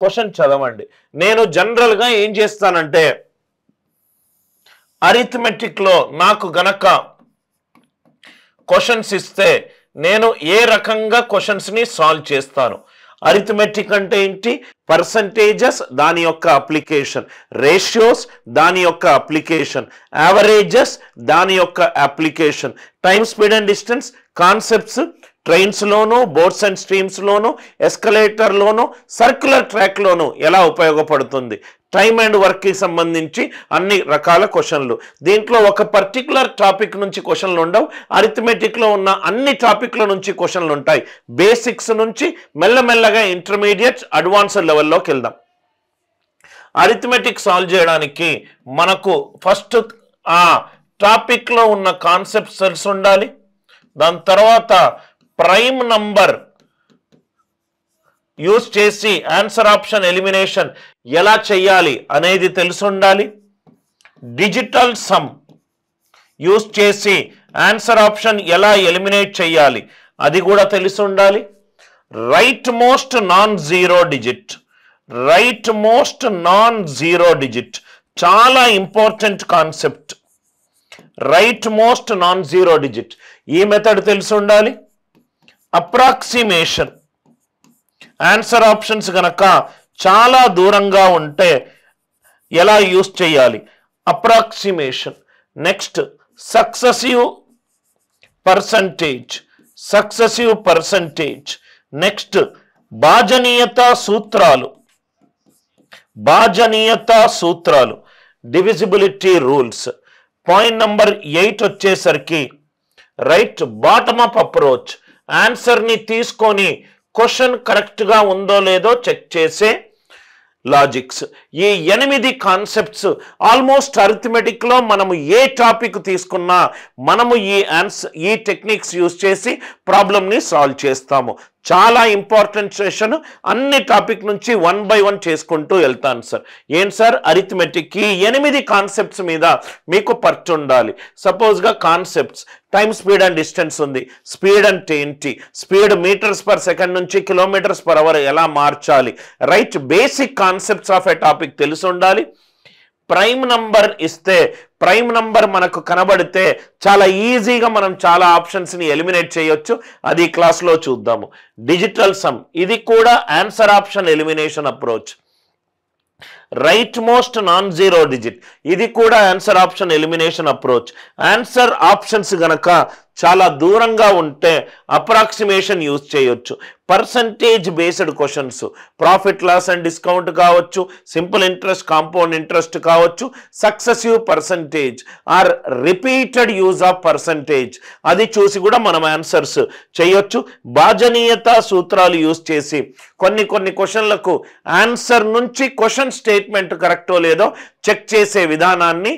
question చదవండి నేను జనరల్గా ఏం చేస్తానంటే అరిథమెటిక్లో నాకు గనక క్వశ్చన్స్ ఇస్తే నేను ఏ రకంగా క్వశ్చన్స్ని సాల్వ్ చేస్తాను అరిథమెటిక్ అంటే ఏంటి పర్సంటేజెస్ దాని యొక్క అప్లికేషన్ రేషియోస్ దాని యొక్క అప్లికేషన్ యావరేజెస్ దాని యొక్క application time speed and distance concepts ట్రైన్స్లోనూ బోట్స్ అండ్ స్ట్రీమ్స్లోనూ ఎస్కలేటర్లోనూ సర్క్యులర్ ట్రాక్లోనూ ఎలా ఉపయోగపడుతుంది టైమ్ అండ్ వర్క్కి సంబంధించి అన్ని రకాల క్వశ్చన్లు దీంట్లో ఒక పర్టికులర్ టాపిక్ నుంచి క్వశ్చన్లు ఉండవు అరిథమెటిక్లో ఉన్న అన్ని టాపిక్ల నుంచి క్వశ్చన్లు ఉంటాయి బేసిక్స్ నుంచి మెల్లమెల్లగా ఇంటర్మీడియట్ అడ్వాన్స్డ్ లెవెల్లోకి వెళ్దాం అరిథమెటిక్ సాల్వ్ చేయడానికి మనకు ఫస్ట్ ఆ టాపిక్లో ఉన్న కాన్సెప్ట్ సెల్స్ ఉండాలి దాని తర్వాత ప్రైమ్ నంబర్ యూజ్ చేసి ఆన్సర్ ఆప్షన్ ఎలిమినేషన్ ఎలా చేయాలి అనేది తెలుసుండాలి డిజిటల్ సమ్ యూజ్ చేసి ఆన్సర్ ఆప్షన్ ఎలా ఎలిమినేట్ చేయాలి అది కూడా తెలిసి ఉండాలి right most non zero digit right most non zero digit చాలా important concept right most non zero digit ఈ మెథడ్ తెలిసి ఉండాలి అప్రాక్సిమేషన్ ఆన్సర్ ఆప్షన్స్ కనుక చాలా దూరంగా ఉంటే ఎలా యూస్ చేయాలి approximation next successive percentage successive percentage next భాజనీయత సూత్రాలు భాజనీయత సూత్రాలు divisibility rules point number eight వచ్చేసరికి రైట్ బాటమ్ అప్ అప్రోచ్ ఆన్సర్ని తీసుకొని క్వశ్చన్ కరెక్ట్గా ఉందో లేదో చెక్ చేసే లాజిక్స్ ఈ ఎనిమిది కాన్సెప్ట్స్ ఆల్మోస్ట్ అరిథమెటిక్లో మనము ఏ టాపిక్ తీసుకున్నా మనము ఈ ఆన్సర్ ఈ టెక్నిక్స్ యూజ్ చేసి ప్రాబ్లమ్ని సాల్వ్ చేస్తాము చాలా ఇంపార్టెంట్ సెషన్ అన్ని టాపిక్ నుంచి వన్ బై వన్ చేసుకుంటూ వెళ్తాను సార్ ఏం సార్ అరిథమెటిక్ ఈ ఎనిమిది కాన్సెప్ట్స్ మీద మీకు పర్చు ఉండాలి సపోజ్గా concepts time speed and distance ఉంది స్పీడ్ అంటే ఏంటి స్పీడ్ మీటర్స్ పర్ సెకండ్ నుంచి కిలోమీటర్స్ పర్ అవర్ ఎలా మార్చాలి right basic concepts of a topic తెలిసి ఉండాలి ప్రైమ్ నంబర్ ఇస్తే ప్రైమ్ నంబర్ మనకు కనబడితే చాలా ఈజీగా మనం చాలా ఆప్షన్స్ని ఎలిమినేట్ చేయొచ్చు అది క్లాస్లో చూద్దాము డిజిటల్ సమ్ ఇది కూడా answer option elimination approach right most non zero digit ఇది కూడా answer option elimination approach answer options గనక చాలా దూరంగా ఉంటే అప్రాక్సిమేషన్ యూజ్ చేయొచ్చు percentage based questions profit loss and discount కావచ్చు సింపుల్ ఇంట్రెస్ట్ కాంపౌండ్ ఇంట్రెస్ట్ కావచ్చు successive percentage or repeated use of percentage అది చూసి కూడా మనం ఆన్సర్స్ చేయొచ్చు భాజనీయత సూత్రాలు యూజ్ చేసి కొన్ని కొన్ని క్వశ్చన్లకు ఆన్సర్ నుంచి క్వశ్చన్ స్టేజ్ స్టేట్మెంట్ కరెక్టో లేదో చెక్ చేసే విధానాన్ని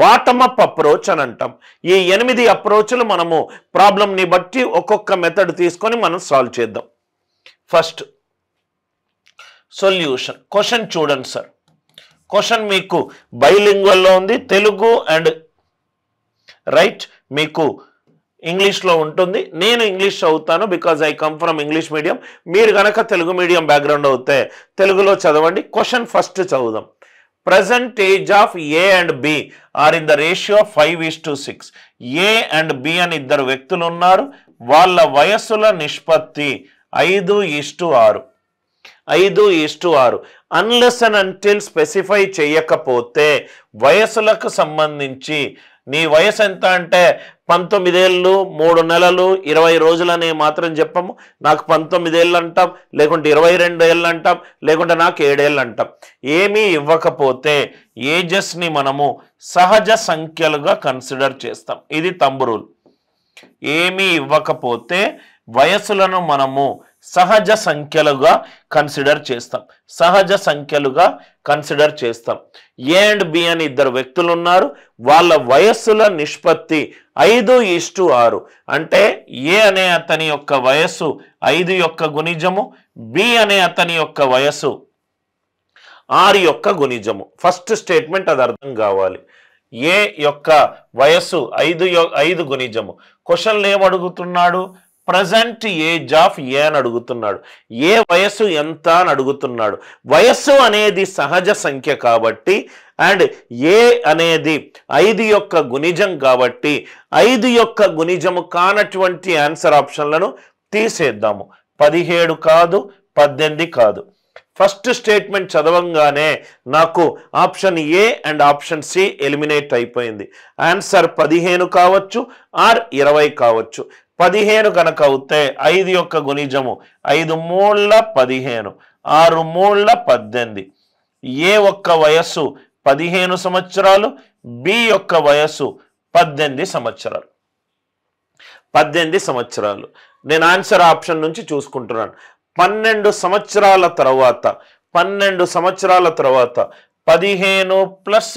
బాటమప్ అప్రోచ్ అని అంటాం ఈ ఎనిమిది అప్రోచ్లు మనము ప్రాబ్లంని బట్టి ఒక్కొక్క మెథడ్ తీసుకొని మనం సాల్వ్ చేద్దాం ఫస్ట్ సొల్యూషన్ క్వశ్చన్ చూడండి సార్ క్వశ్చన్ మీకు బైలింగ్వల్లో ఉంది తెలుగు అండ్ రైట్ మీకు ఇంగ్లీష్లో ఉంటుంది నేను ఇంగ్లీష్ చదువుతాను because I come from English medium మీరు గనక తెలుగు మీడియం బ్యాక్గ్రౌండ్ అవుతే తెలుగులో చదవండి క్వశ్చన్ ఫస్ట్ చదువుదాం present age of A and B are in the ratio five is to six A and B అని ఇద్దరు వ్యక్తులు ఉన్నారు వాళ్ళ వయస్సుల నిష్పత్తి ఐదు ఈస్ టు ఆరు ఐదు ఈస్టు ఆరు అన్లెస్ అండ్ అంటిల్ స్పెసిఫై చేయకపోతే వయసులకు సంబంధించి నీ వయసు ఎంత అంటే పంతొమ్మిదేళ్ళు మూడు నెలలు ఇరవై రోజులని మాత్రం చెప్పము నాకు పంతొమ్మిదేళ్ళు అంటాం లేకుంటే ఇరవై రెండు ఏళ్ళు అంటాం లేకుంటే నాకు ఏడేళ్ళు అంటాం ఏమీ ఇవ్వకపోతే ఏజెస్ని మనము సహజ సంఖ్యలుగా కన్సిడర్ చేస్తాం ఇది తంబు రూల్ ఏమీ ఇవ్వకపోతే వయసులను మనము సహజ సంఖ్యలుగా కన్సిడర్ చేస్తాం సహజ సంఖ్యలుగా కన్సిడర్ చేస్తాం ఏ అండ్ బి అని ఇద్దరు వ్యక్తులు ఉన్నారు వాళ్ళ వయస్సుల నిష్పత్తి ఐదు ఈస్టు ఆరు అంటే ఏ అనే అతని యొక్క వయస్సు ఐదు యొక్క గుణిజము బి అనే అతని యొక్క వయస్సు ఆరు యొక్క గుణిజము ఫస్ట్ స్టేట్మెంట్ అది అర్థం కావాలి ఏ యొక్క వయస్సు ఐదు ఐదు గుణిజము క్వశ్చన్లు ఏమడుగుతున్నాడు ప్రజెంట్ ఏజ్ ఆఫ్ ఏ అని అడుగుతున్నాడు ఏ వయసు ఎంత అని అడుగుతున్నాడు వయస్సు అనేది సహజ సంఖ్య కాబట్టి అండ్ ఏ అనేది ఐదు యొక్క గుణిజం కాబట్టి ఐదు యొక్క గుణిజము కానటువంటి ఆన్సర్ ఆప్షన్లను తీసేద్దాము పదిహేడు కాదు పద్దెనిమిది కాదు ఫస్ట్ స్టేట్మెంట్ చదవంగానే నాకు option A and option C eliminate అయిపోయింది ఆన్సర్ పదిహేను కావచ్చు ఆర్ ఇరవై కావచ్చు పదిహేను కనుక అవుతే ఐదు యొక్క గుణిజము ఐదు మూళ్ళ పదిహేను ఆరు మూళ్ళ పద్దెనిమిది ఏ ఒక్క వయస్సు పదిహేను సంవత్సరాలు బి యొక్క వయస్సు పద్దెనిమిది సంవత్సరాలు పద్దెనిమిది సంవత్సరాలు నేను ఆన్సర్ ఆప్షన్ నుంచి చూసుకుంటున్నాను పన్నెండు సంవత్సరాల తర్వాత పన్నెండు సంవత్సరాల తర్వాత పదిహేను ప్లస్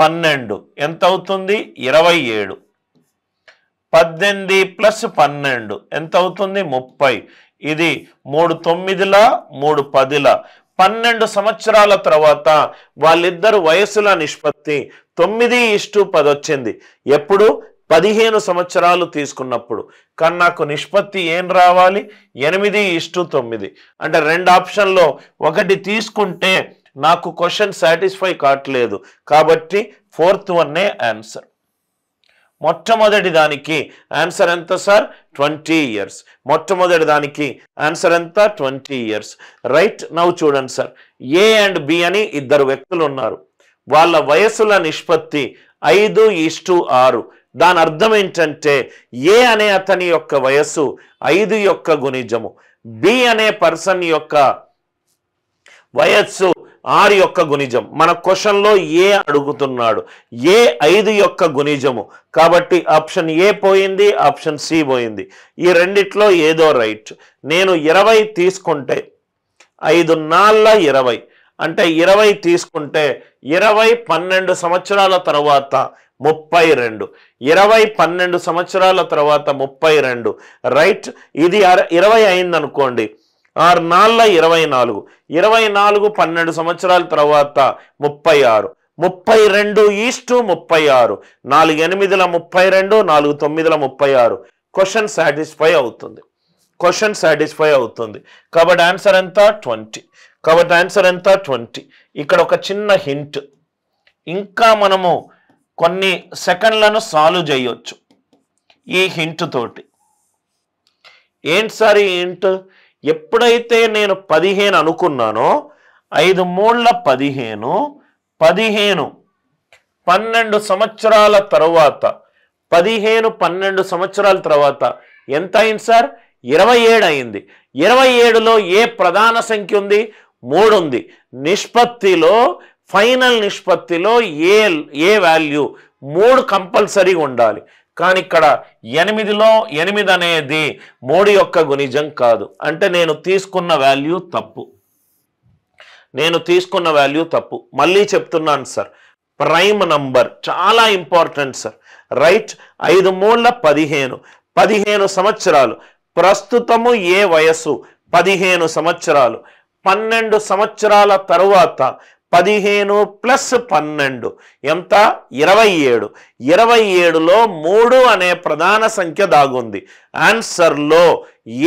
పన్నెండు ఎంత అవుతుంది ఇరవై ఏడు పద్దెనిమిది ప్లస్ పన్నెండు ఎంత అవుతుంది ముప్పై ఇది మూడు తొమ్మిదిల మూడు పదిల పన్నెండు సంవత్సరాల తర్వాత వాళ్ళిద్దరు వయసుల నిష్పత్తి తొమ్మిది ఇష్టు పది వచ్చింది ఎప్పుడు పదిహేను సంవత్సరాలు తీసుకున్నప్పుడు కానీ నాకు నిష్పత్తి ఏం రావాలి ఎనిమిది ఇష్టు తొమ్మిది అంటే రెండు ఆప్షన్లో ఒకటి తీసుకుంటే నాకు క్వశ్చన్ సాటిస్ఫై కావట్లేదు కాబట్టి ఫోర్త్ వన్నే ఆన్సర్ మొట్టమొదటి దానికి ఆన్సర్ ఎంత సార్ ట్వంటీ ఇయర్స్ మొట్టమొదటి దానికి ఆన్సర్ ఎంత ట్వంటీ ఇయర్స్ రైట్ నవ్వు చూడండి సార్ ఏ అండ్ బి అని ఇద్దరు వ్యక్తులు ఉన్నారు వాళ్ళ వయసుల నిష్పత్తి ఐదు ఈస్టు ఆరు దాని అర్థం ఏంటంటే ఏ అనే అతని యొక్క వయస్సు ఐదు యొక్క గుణిజము బి అనే పర్సన్ యొక్క వయస్సు ఆరు యొక్క గుణిజం మన క్వశ్చన్లో ఏ అడుగుతున్నాడు ఏ ఐదు యొక్క గుణిజము కాబట్టి ఆప్షన్ ఏ పోయింది ఆప్షన్ సి పోయింది ఈ రెండిట్లో ఏదో రైట్ నేను ఇరవై తీసుకుంటే ఐదు నాళ్ళ ఇరవై అంటే ఇరవై తీసుకుంటే ఇరవై పన్నెండు సంవత్సరాల తర్వాత ముప్పై రెండు ఇరవై పన్నెండు సంవత్సరాల తర్వాత ముప్పై రెండు రైట్ ఇది ఇరవై అయిందనుకోండి ఆరు నాళ్ళ ఇరవై నాలుగు ఇరవై నాలుగు పన్నెండు సంవత్సరాల తర్వాత ముప్పై ఆరు ముప్పై రెండు ఈస్టు ముప్పై ఆరు నాలుగు ఎనిమిదిల ముప్పై రెండు నాలుగు తొమ్మిదిల ముప్పై ఆరు క్వశ్చన్ సాటిస్ఫై అవుతుంది క్వశ్చన్ సాటిస్ఫై అవుతుంది కాబట్టి ఆన్సర్ ఎంత ట్వంటీ కాబట్టి ఆన్సర్ ఎంత ట్వంటీ ఇక్కడ ఒక చిన్న హింట్ ఇంకా మనము కొన్ని సెకండ్లను సాల్వ్ చేయొచ్చు ఈ హింట్ తోటి ఏంటి సార్ ఈ హింట్ ఎప్పుడైతే నేను పదిహేను అనుకున్నానో ఐదు మూళ్ళ పదిహేను పదిహేను పన్నెండు సంవత్సరాల తర్వాత పదిహేను పన్నెండు సంవత్సరాల తర్వాత ఎంత అయింది సార్ ఇరవై ఏడు అయింది ఇరవై ఏడులో ఏ ప్రధాన సంఖ్య ఉంది మూడు ఉంది నిష్పత్తిలో ఫైనల్ నిష్పత్తిలో ఏ ఏ వాల్యూ మూడు కంపల్సరీగా ఉండాలి కానీ ఇక్కడ ఎనిమిదిలో ఎనిమిది అనేది మూడు యొక్క గుణిజం కాదు అంటే నేను తీసుకున్న వాల్యూ తప్పు నేను తీసుకున్న వాల్యూ తప్పు మళ్ళీ చెప్తున్నాను సార్ ప్రైమ్ నంబర్ చాలా ఇంపార్టెంట్ సార్ రైట్ ఐదు మూళ్ళ పదిహేను పదిహేను సంవత్సరాలు ప్రస్తుతము ఏ వయస్సు పదిహేను సంవత్సరాలు పన్నెండు సంవత్సరాల తరువాత పదిహేను ప్లస్ పన్నెండు ఎంత ఇరవై ఏడు ఇరవై ఏడులో మూడు అనే ప్రధాన సంఖ్య దాగుంది ఆన్సర్లో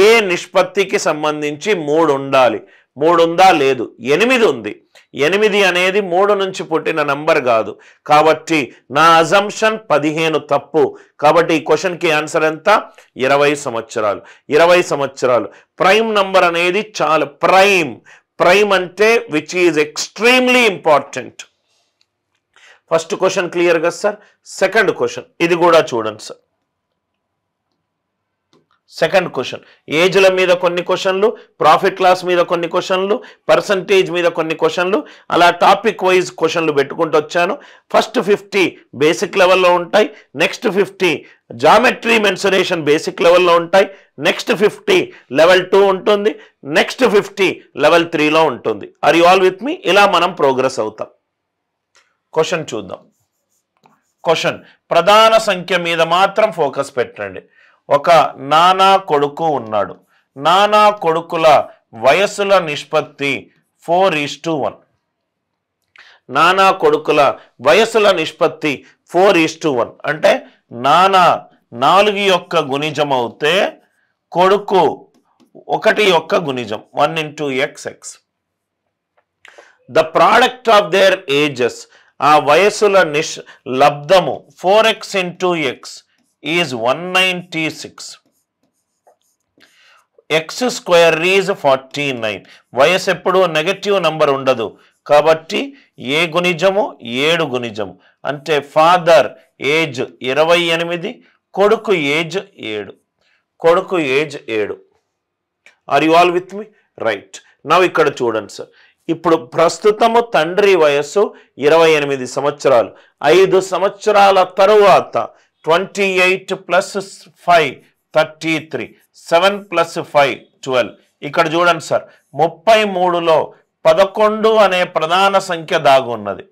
ఏ నిష్పత్తికి సంబంధించి మూడు ఉండాలి మూడు ఉందా లేదు ఎనిమిది ఉంది ఎనిమిది అనేది మూడు నుంచి పుట్టిన నంబర్ కాదు కాబట్టి నా అజంప్షన్ పదిహేను తప్పు కాబట్టి ఈ క్వశ్చన్కి ఆన్సర్ ఎంత ఇరవై సంవత్సరాలు ఇరవై సంవత్సరాలు ప్రైమ్ నంబర్ అనేది చాలా ప్రైమ్ ప్రైమ్ అంటే which is extremely important first question clear కదా సార్ సెకండ్ క్వశ్చన్ ఇది కూడా చూడండి సార్ సెకండ్ క్వశ్చన్ ఏజ్ల మీద కొన్ని క్వశ్చన్లు ప్రాఫిట్ క్లాస్ మీద కొన్ని క్వశ్చన్లు పర్సంటేజ్ మీద కొన్ని క్వశ్చన్లు అలా టాపిక్ వైజ్ క్వశ్చన్లు పెట్టుకుంటూ వచ్చాను ఫస్ట్ ఫిఫ్టీ బేసిక్ లెవెల్లో ఉంటాయి next fifty geometry mensuration basic లెవెల్లో ఉంటాయి నెక్స్ట్ ఫిఫ్టీ లెవెల్ టూ ఉంటుంది నెక్స్ట్ ఫిఫ్టీ లెవెల్ త్రీలో ఉంటుంది are you all with me ఇలా మనం ప్రోగ్రెస్ అవుతాం క్వశ్చన్ చూద్దాం క్వశ్చన్ ప్రధాన సంఖ్య మీద మాత్రం ఫోకస్ పెట్టండి ఒక నానా కొడుకు ఉన్నాడు నానా కొడుకుల వయస్సుల నిష్పత్తి ఫోర్ ఈస్ టు వన్ నానా కొడుకుల వయస్సుల నిష్పత్తి ఫోర్ ఈస్ టు వన్ అంటే నానా నాలుగు యొక్క గుణిజం అవుతే కొడుకు ఒకటి యొక్క గుణిజం one into x x the product of their ages ఆ వయస్సుల నిష్ లబ్ధము four x into x is one ninety six x square is forty nine వయస్ ఎప్పుడు నెగటివ్ నెంబర్ ఉండదు కాబట్టి ఏ గుణిజము ఏడు గుణిజము అంటే ఫాదర్ ఏజ్ ఇరవై ఎనిమిది కొడుకు ఏజ్ ఏడు కొడుకు ఏజ్ ఏడు are you all with me right నా ఇక్కడ చూడండి సార్ ఇప్పుడు ప్రస్తుతము తండ్రి వయస్సు ఇరవై ఎనిమిది సంవత్సరాలు ఐదు సంవత్సరాల తరువాత twenty eight plus five thirty three seven plus five twelve ఇక్కడ చూడండి సార్ ముప్పై మూడులో పదకొండు అనే ప్రధాన సంఖ్య దాగున్నది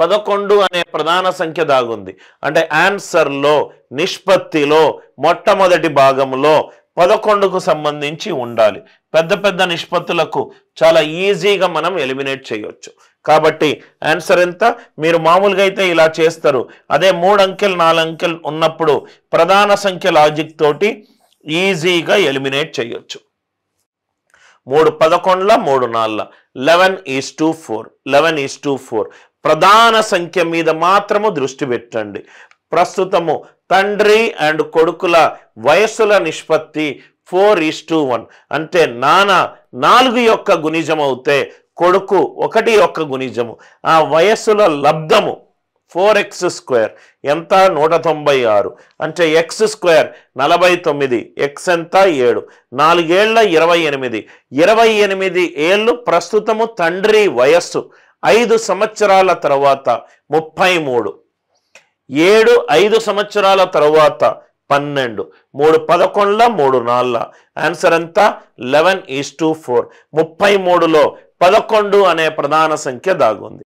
పదకొండు అనే ప్రధాన సంఖ్య దాగుంది అంటే ఆన్సర్లో నిష్పత్తిలో మొట్టమొదటి భాగంలో పదకొండుకు సంబంధించి ఉండాలి పెద్ద పెద్ద నిష్పత్తులకు చాలా ఈజీగా మనం ఎలిమినేట్ చేయవచ్చు కాబట్టి ఆన్సర్ ఎంత మీరు మామూలుగా అయితే ఇలా చేస్తారు అదే మూడు అంకెలు నాలుగు అంకెలు ఉన్నప్పుడు ప్రధాన సంఖ్య లాజిక్ తోటి ఈజీగా ఎలిమినేట్ చేయొచ్చు మూడు పదకొండుల మూడు నాలుగుల eleven is to four eleven is to four ప్రధాన సంఖ్య మీద మాత్రము దృష్టి పెట్టండి ప్రస్తుతము తండ్రి అండ్ కొడుకుల వయస్సుల నిష్పత్తి ఫోర్ ఈస్ టూ వన్ అంటే నాన్న నాలుగు యొక్క గుణిజం అవుతే కొడుకు ఒకటి ఒక్క గుణిజము ఆ వయస్సుల లబ్ధము ఫోర్ ఎక్స్ స్క్వేర్ ఎంత నూట తొంభై ఆరు అంటే ఎక్స్ స్క్వేర్ నలభై తొమ్మిది ఎక్స్ ఎంత ఏడు నాలుగేళ్ల ఇరవై ఎనిమిది ఇరవై ఎనిమిది ఏళ్ళు ప్రస్తుతము తండ్రి వయస్సు ఐదు సంవత్సరాల తర్వాత ముప్పై మూడు ఏడు ఐదు సంవత్సరాల తర్వాత పన్నెండు మూడు పదకొండుల మూడు నాలుగుల ఆన్సర్ అంతా లెవెన్ ఈస్ టూ ఫోర్ ముప్పై మూడులో పదకొండు అనే ప్రధాన సంఖ్య దాగుంది